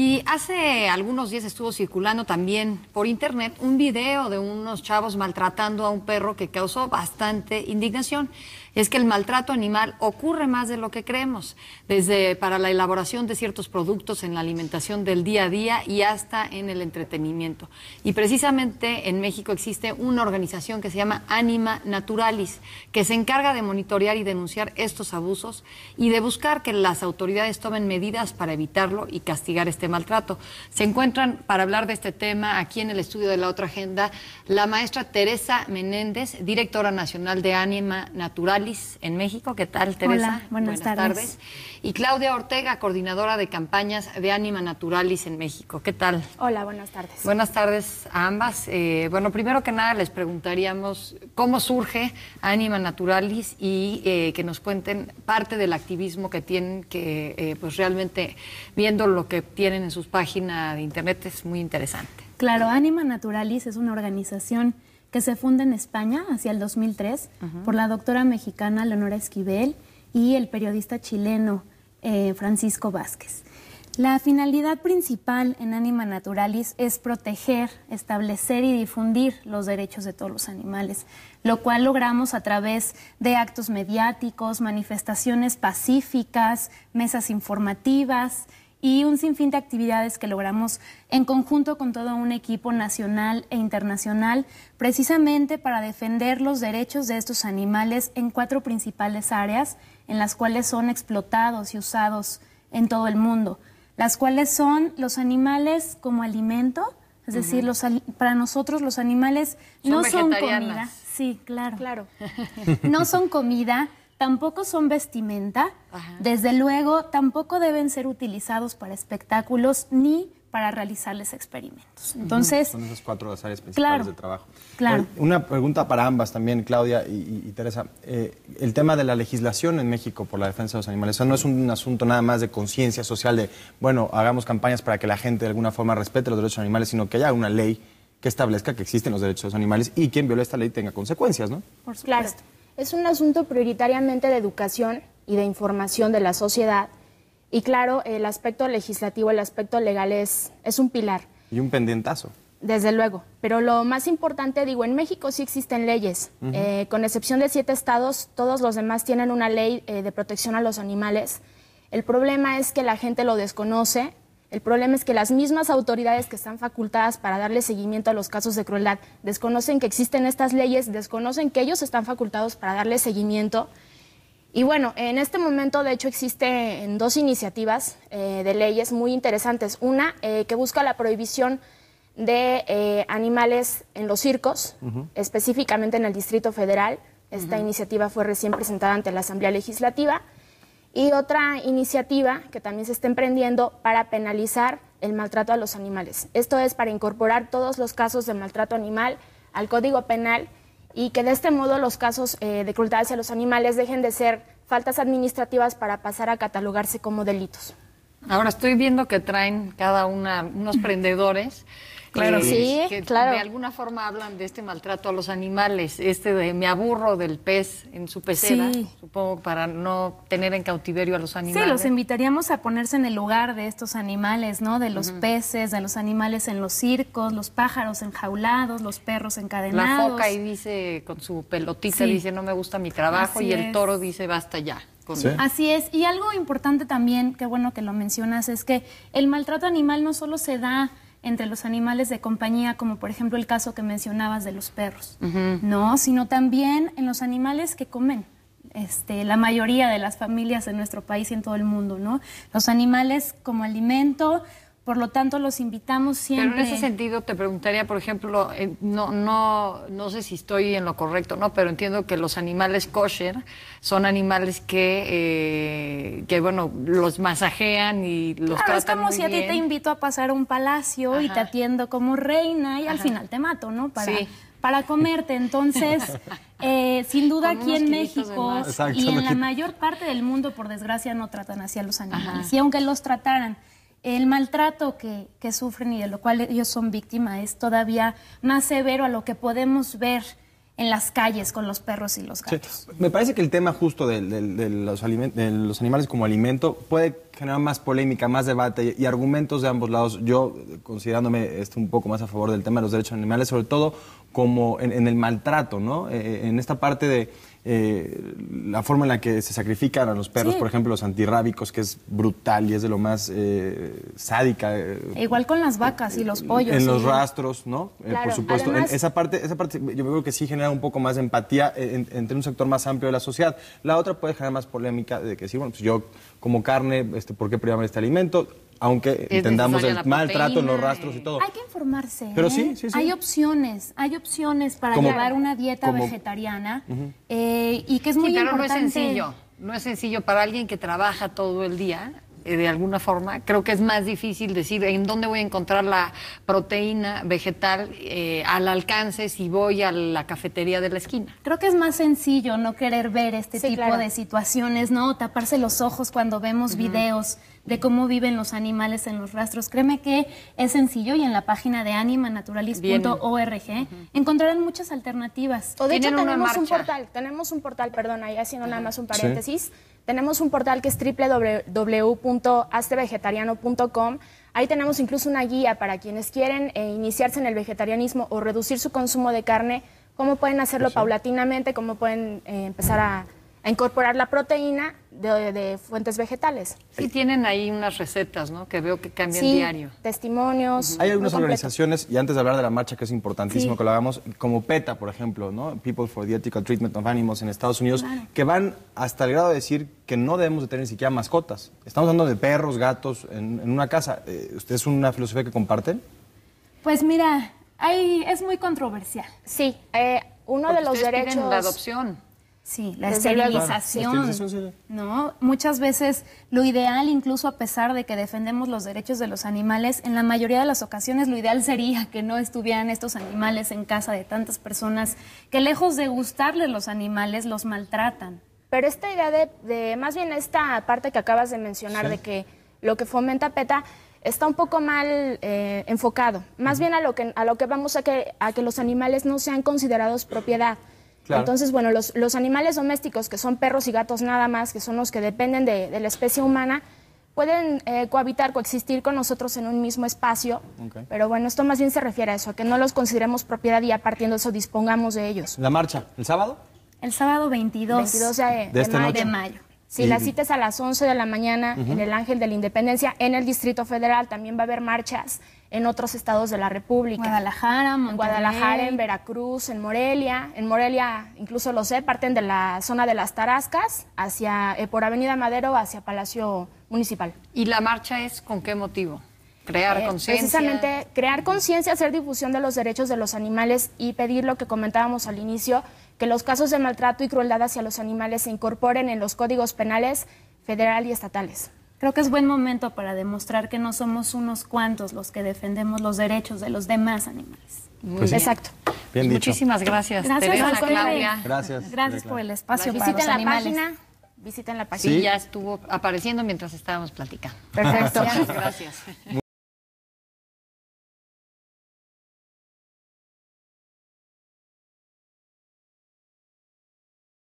Y hace algunos días estuvo circulando también por internet un video de unos chavos maltratando a un perro que causó bastante indignación. Es que el maltrato animal ocurre más de lo que creemos, desde para la elaboración de ciertos productos en la alimentación del día a día y hasta en el entretenimiento. Y precisamente en México existe una organización que se llama Anima Naturalis, que se encarga de monitorear y denunciar estos abusos y de buscar que las autoridades tomen medidas para evitarlo y castigar este maltrato. Se encuentran para hablar de este tema aquí en el estudio de la otra agenda la maestra Teresa Menéndez, directora nacional de Anima Naturalis en México. ¿Qué tal, Teresa? Hola, buenas, tardes. Y Claudia Ortega, coordinadora de campañas de Anima Naturalis en México. ¿Qué tal? Hola, buenas tardes. Buenas tardes a ambas. Eh, bueno, primero que nada les preguntaríamos cómo surge Anima Naturalis y eh, que nos cuenten parte del activismo que tienen, que eh, pues realmente viendo lo que tienen en sus páginas de internet es muy interesante. Claro, Anima Naturalis es una organización que se funda en España hacia el 2003 por la doctora mexicana Leonora Esquivel y el periodista chileno eh, Francisco Vázquez. La finalidad principal en Anima Naturalis es proteger, establecer y difundir los derechos de todos los animales, lo cual logramos a través de actos mediáticos, manifestaciones pacíficas, mesas informativas, y un sinfín de actividades que logramos en conjunto con todo un equipo nacional e internacional, precisamente para defender los derechos de estos animales en cuatro principales áreas en las cuales son explotados y usados en todo el mundo, las cuales son los animales como alimento, es decir, los, para nosotros los animales no son comida. Sí, claro. Claro. no son comida, tampoco son vestimenta, desde luego tampoco deben ser utilizados para espectáculos ni para realizarles experimentos. Entonces, son esas cuatro las áreas principales de trabajo. Claro. Una pregunta para ambas también, Claudia y, Teresa. Eh, el tema de la legislación en México por la defensa de los animales, no es un asunto nada más de conciencia social, de, bueno, hagamos campañas para que la gente de alguna forma respete los derechos de los animales, sino que haya una ley que establezca que existen los derechos de los animales y quien viole esta ley tenga consecuencias, ¿no? Por supuesto. Claro es un asunto prioritariamente de educación y de información de la sociedad. Y claro, el aspecto legislativo, el aspecto legal es, es un pilar. Y un pendientazo. Desde luego. Pero lo más importante, digo, en México sí existen leyes. Eh, con excepción de siete estados, todos los demás tienen una ley eh, de protección a los animales. El problema es que la gente lo desconoce el problema es que las mismas autoridades que están facultadas para darle seguimiento a los casos de crueldad desconocen que existen estas leyes, desconocen que ellos están facultados para darle seguimiento. Y bueno, en este momento de hecho existen dos iniciativas eh, de leyes muy interesantes. Una eh, que busca la prohibición de eh, animales en los circos, específicamente en el Distrito Federal. Esta iniciativa fue recién presentada ante la Asamblea Legislativa. Y otra iniciativa que también se está emprendiendo para penalizar el maltrato a los animales. Esto es para incorporar todos los casos de maltrato animal al Código Penal y que de este modo los casos eh, de crueldad hacia los animales dejen de ser faltas administrativas para pasar a catalogarse como delitos. Ahora estoy viendo que traen cada una unos prendedores Claro, eh, sí, claro. De alguna forma hablan de este maltrato a los animales, este de me aburro del pez en su pecera, supongo para no tener en cautiverio a los animales. Sí, los invitaríamos a ponerse en el lugar de estos animales, ¿no? De los peces, de los animales en los circos, los pájaros enjaulados, los perros encadenados. La foca y dice con su pelotita dice no me gusta mi trabajo y el toro dice basta ya. Así es, y algo importante también, qué bueno que lo mencionas, es que el maltrato animal no solo se da entre los animales de compañía, como por ejemplo el caso que mencionabas de los perros, ¿no? Sino también en los animales que comen. Este, la mayoría de las familias en nuestro país y en todo el mundo, ¿no? Los animales como alimento, por lo tanto, los invitamos siempre. Pero en ese sentido te preguntaría, por ejemplo, eh, no, no, no sé si estoy en lo correcto, no, pero entiendo que los animales kosher son animales que, eh, que bueno, los masajean y los claro, tratan es como si a ti te invito a pasar a un palacio y te atiendo como reina y al final te mato, ¿no? Para, para comerte. Entonces, eh, sin duda aquí en México y en la mayor parte del mundo, por desgracia, no tratan así a los animales. Y aunque los trataran el maltrato que, sufren y de lo cual ellos son víctimas es todavía más severo a lo que podemos ver en las calles con los perros y los gatos. Me parece que el tema justo de, los los animales como alimento puede generar más polémica, más debate y, argumentos de ambos lados. Yo, considerándome un poco más a favor del tema de los derechos animales, sobre todo como en, el maltrato, ¿no? Eh, eh, en esta parte de eh, la forma en la que se sacrifican a los perros, por ejemplo, los antirrábicos, que es brutal y es de lo más eh, sádica. Eh, Igual con las vacas y los pollos. En los rastros, ¿no? por supuesto. esa, parte, esa parte yo creo que sí genera un poco más de empatía entre un sector más amplio de la sociedad. La otra puede generar más polémica de que sí, bueno, pues yo como carne, este, ¿por qué privarme este alimento? aunque entendamos el maltrato en los rastros y todo. Hay que informarse. Pero ¿eh? sí, sí, sí, Hay opciones, hay opciones para llevar una dieta vegetariana eh, y que es muy importante. No es sencillo, no es sencillo para alguien que trabaja todo el día eh, de alguna forma, creo que es más difícil decir en dónde voy a encontrar la proteína vegetal eh, al alcance si voy a la cafetería de la esquina. Creo que es más sencillo no querer ver este tipo de situaciones, ¿no? Taparse los ojos cuando vemos videos de cómo viven los animales en los rastros. Créeme que es sencillo y en la página de animanaturalist.org encontrarán muchas alternativas. O de hecho tenemos un portal, tenemos un portal, perdón, ahí haciendo nada más un paréntesis. Tenemos un portal que es www.astevegetariano.com. Ahí tenemos incluso una guía para quienes quieren eh, iniciarse en el vegetarianismo o reducir su consumo de carne, cómo pueden hacerlo pues paulatinamente, cómo pueden eh, empezar a a incorporar la proteína de, fuentes vegetales. Y tienen ahí unas recetas, ¿no? Que veo que cambian sí, Testimonios. Hay algunas organizaciones, y antes de hablar de la marcha, que es importantísimo que lo hagamos, como PETA, por ejemplo, ¿no? People for the Ethical Treatment of Animals en Estados Unidos, que van hasta el grado de decir que no debemos de tener ni siquiera mascotas. Estamos hablando de perros, gatos, en, una casa. Eh, ¿Usted es una filosofía que comparten? Pues mira, ahí es muy controversial. Sí, eh, uno de los derechos. la adopción. Sí, la esterilización. ¿no? Muchas veces lo ideal, incluso a pesar de que defendemos los derechos de los animales, en la mayoría de las ocasiones lo ideal sería que no estuvieran estos animales en casa de tantas personas que lejos de gustarles los animales, los maltratan. Pero esta idea de, más bien esta parte que acabas de mencionar de que lo que fomenta PETA está un poco mal eh, enfocado, más bien a lo que, a lo que vamos a que, a que los animales no sean considerados propiedad. Entonces, bueno, los, los, animales domésticos, que son perros y gatos nada más, que son los que dependen de, la especie humana, pueden eh, cohabitar, coexistir con nosotros en un mismo espacio. Pero bueno, esto más bien se refiere a eso, a que no los consideremos propiedad y a partir de eso dispongamos de ellos. ¿La marcha? ¿El sábado? El sábado 22, de mayo. Si la cita es a las 11 de la mañana en el Ángel de la Independencia, en el Distrito Federal también va a haber marchas en otros estados de la República. Guadalajara, En Guadalajara, en Veracruz, en Morelia. En Morelia, incluso lo sé, parten de la zona de las Tarascas hacia eh, por Avenida Madero hacia Palacio Municipal. ¿Y la marcha es con qué motivo? Crear eh, conciencia. Precisamente crear conciencia, hacer difusión de los derechos de los animales y pedir lo que comentábamos al inicio, que los casos de maltrato y crueldad hacia los animales se incorporen en los códigos penales federal y estatales. Creo que es buen momento para demostrar que no somos unos cuantos los que defendemos los derechos de los demás animales. Pues Exacto. Bien dicho. Muchísimas gracias. Gracias, a Claudia. Gracias. Gracias por el espacio. Visiten para los la página. Visiten la página. Sí, ya estuvo apareciendo mientras estábamos platicando. Perfecto. Muchas gracias.